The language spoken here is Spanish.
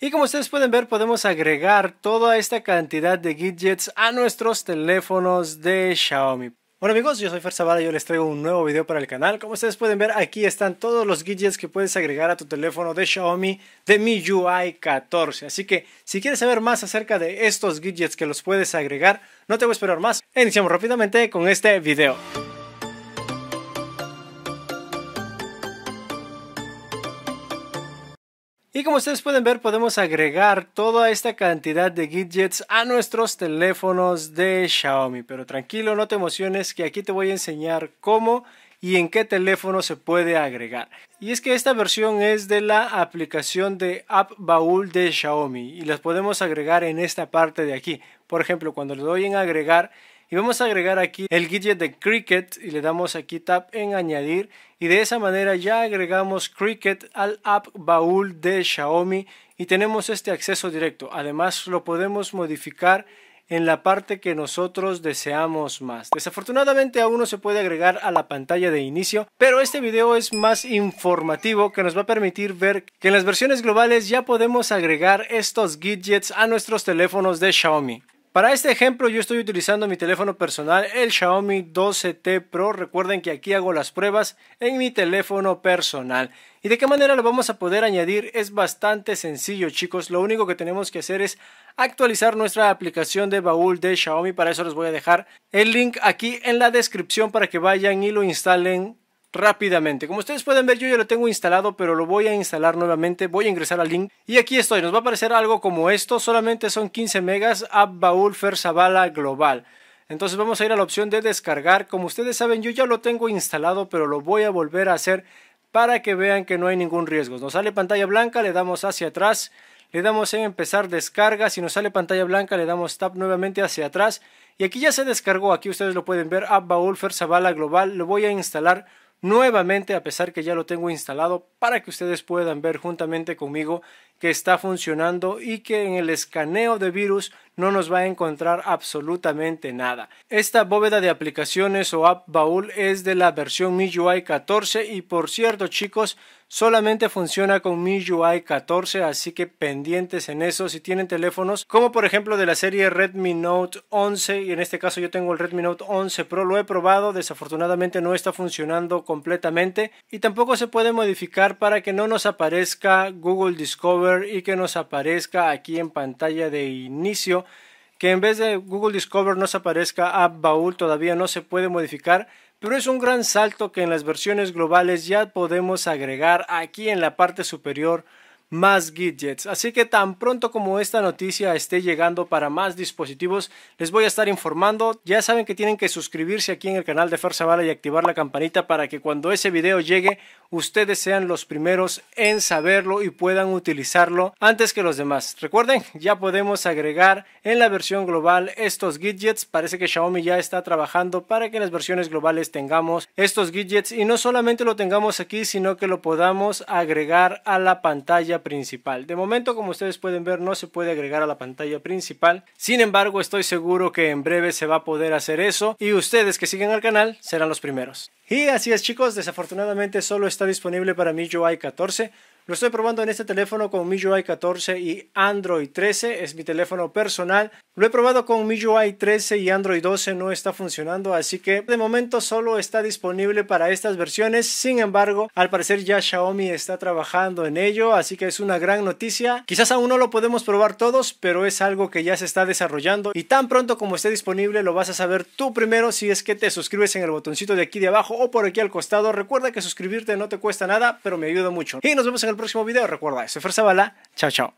Y como ustedes pueden ver, podemos agregar toda esta cantidad de widgets a nuestros teléfonos de Xiaomi. Bueno amigos, yo soy Fer Zavala y yo les traigo un nuevo video para el canal. Como ustedes pueden ver, aquí están todos los widgets que puedes agregar a tu teléfono de Xiaomi de MIUI 14. Así que si quieres saber más acerca de estos widgets que los puedes agregar, no te voy a esperar más. Iniciamos rápidamente con este video. Y como ustedes pueden ver, podemos agregar toda esta cantidad de widgets a nuestros teléfonos de Xiaomi. Pero tranquilo, no te emociones, que aquí te voy a enseñar cómo y en qué teléfono se puede agregar. Y es que esta versión es de la aplicación de App Baúl de Xiaomi y las podemos agregar en esta parte de aquí. Por ejemplo, cuando le doy en agregar, y vamos a agregar aquí el widget de Cricket y le damos aquí tap en añadir y de esa manera ya agregamos Cricket al app baúl de Xiaomi y tenemos este acceso directo. Además lo podemos modificar en la parte que nosotros deseamos más. Desafortunadamente aún no se puede agregar a la pantalla de inicio, pero este video es más informativo que nos va a permitir ver que en las versiones globales ya podemos agregar estos widgets a nuestros teléfonos de Xiaomi. Para este ejemplo yo estoy utilizando mi teléfono personal, el Xiaomi 12T Pro. Recuerden que aquí hago las pruebas en mi teléfono personal. ¿Y de qué manera lo vamos a poder añadir? Es bastante sencillo chicos, lo único que tenemos que hacer es actualizar nuestra aplicación de baúl de Xiaomi. Para eso les voy a dejar el link aquí en la descripción para que vayan y lo instalen rápidamente. Como ustedes pueden ver, yo ya lo tengo instalado, pero lo voy a instalar nuevamente. Voy a ingresar al link. Y aquí estoy. Nos va a aparecer algo como esto. Solamente son 15 megas App Baúl Global. Entonces vamos a ir a la opción de descargar. Como ustedes saben, yo ya lo tengo instalado, pero lo voy a volver a hacer para que vean que no hay ningún riesgo. Nos sale pantalla blanca, le damos hacia atrás. Le damos en empezar descarga, si nos sale pantalla blanca le damos tap nuevamente hacia atrás y aquí ya se descargó, aquí ustedes lo pueden ver, App Baúl Global, lo voy a instalar nuevamente a pesar que ya lo tengo instalado para que ustedes puedan ver juntamente conmigo que está funcionando y que en el escaneo de virus no nos va a encontrar absolutamente nada. Esta bóveda de aplicaciones o app baúl es de la versión MIUI 14 y por cierto chicos solamente funciona con MIUI 14, así que pendientes en eso si tienen teléfonos, como por ejemplo de la serie Redmi Note 11, y en este caso yo tengo el Redmi Note 11 Pro, lo he probado, desafortunadamente no está funcionando completamente y tampoco se puede modificar para que no nos aparezca Google Discover y que nos aparezca aquí en pantalla de inicio que en vez de Google Discover nos aparezca App Baúl, todavía no se puede modificar pero es un gran salto que en las versiones globales ya podemos agregar aquí en la parte superior más widgets. Así que tan pronto como esta noticia esté llegando para más dispositivos, les voy a estar informando. Ya saben que tienen que suscribirse aquí en el canal de Bala y activar la campanita para que cuando ese video llegue ustedes sean los primeros en saberlo y puedan utilizarlo antes que los demás. Recuerden, ya podemos agregar en la versión global estos widgets. Parece que Xiaomi ya está trabajando para que en las versiones globales tengamos estos widgets y no solamente lo tengamos aquí, sino que lo podamos agregar a la pantalla principal. De momento, como ustedes pueden ver, no se puede agregar a la pantalla principal. Sin embargo, estoy seguro que en breve se va a poder hacer eso y ustedes que siguen al canal serán los primeros. Y así es chicos, desafortunadamente solo está disponible para mi UI 14. Lo estoy probando en este teléfono con MIUI 14 y Android 13, es mi teléfono personal. Lo he probado con MIUI 13 y Android 12, no está funcionando, así que de momento solo está disponible para estas versiones. Sin embargo, al parecer ya Xiaomi está trabajando en ello, así que es una gran noticia. Quizás aún no lo podemos probar todos, pero es algo que ya se está desarrollando y tan pronto como esté disponible lo vas a saber tú primero si es que te suscribes en el botoncito de aquí de abajo o por aquí al costado. Recuerda que suscribirte no te cuesta nada, pero me ayuda mucho. Y nos vemos en el próximo video. Recuerda, soy Fuerza Bala. Chao, chao.